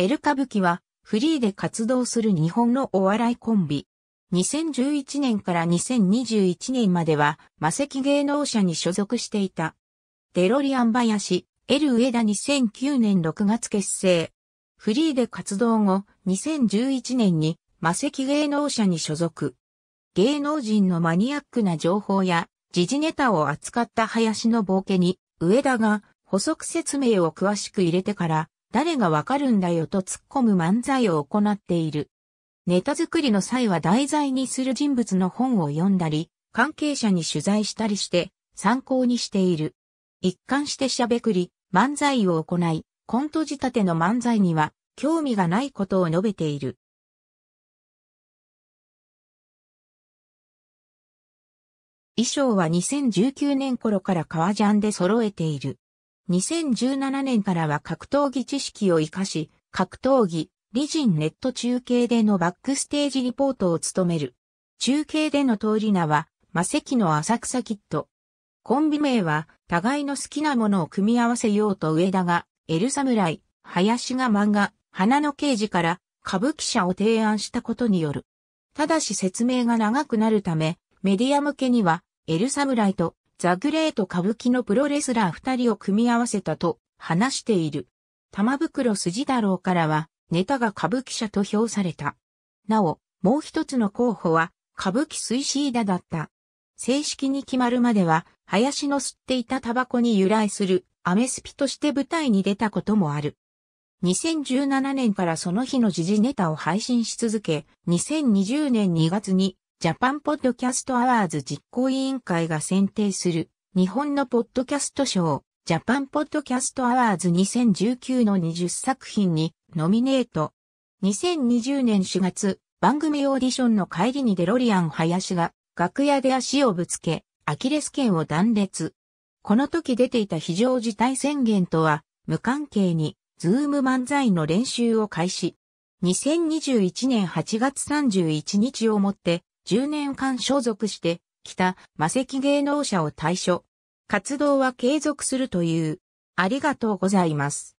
エル歌舞伎はフリーで活動する日本のお笑いコンビ。2011年から2021年までは、魔石芸能者に所属していた。デロリアン林、エル上田2009年6月結成。フリーで活動後、2011年に魔石芸能者に所属。芸能人のマニアックな情報や、時事ネタを扱った林の冒険に、上田が補足説明を詳しく入れてから、誰がわかるんだよと突っ込む漫才を行っている。ネタ作りの際は題材にする人物の本を読んだり、関係者に取材したりして参考にしている。一貫してしゃべくり、漫才を行い、コント仕立ての漫才には興味がないことを述べている。衣装は2019年頃から革ジャンで揃えている。2017年からは格闘技知識を活かし、格闘技、理人ネット中継でのバックステージリポートを務める。中継での通り名は、魔石の浅草キット。コンビ名は、互いの好きなものを組み合わせようと上田が、エルサムライ、林が漫画、花の刑事から、歌舞伎者を提案したことによる。ただし説明が長くなるため、メディア向けには、エルサムライと、ザ・グレート歌舞伎のプロレスラー二人を組み合わせたと話している。玉袋筋太郎からはネタが歌舞伎者と評された。なお、もう一つの候補は歌舞伎水シーダだった。正式に決まるまでは、林の吸っていたタバコに由来するアメスピとして舞台に出たこともある。2017年からその日の時事ネタを配信し続け、2020年2月にジャパンポッドキャストアワーズ実行委員会が選定する日本のポッドキャスト賞ジャパンポッドキャストアワーズ2019の20作品にノミネート。2020年4月番組オーディションの帰りにデロリアン林が楽屋で足をぶつけアキレス腱を断裂。この時出ていた非常事態宣言とは無関係にズーム漫才の練習を開始。2021年8月31日をもって10年間所属して、きた魔石芸能者を対処。活動は継続するという。ありがとうございます。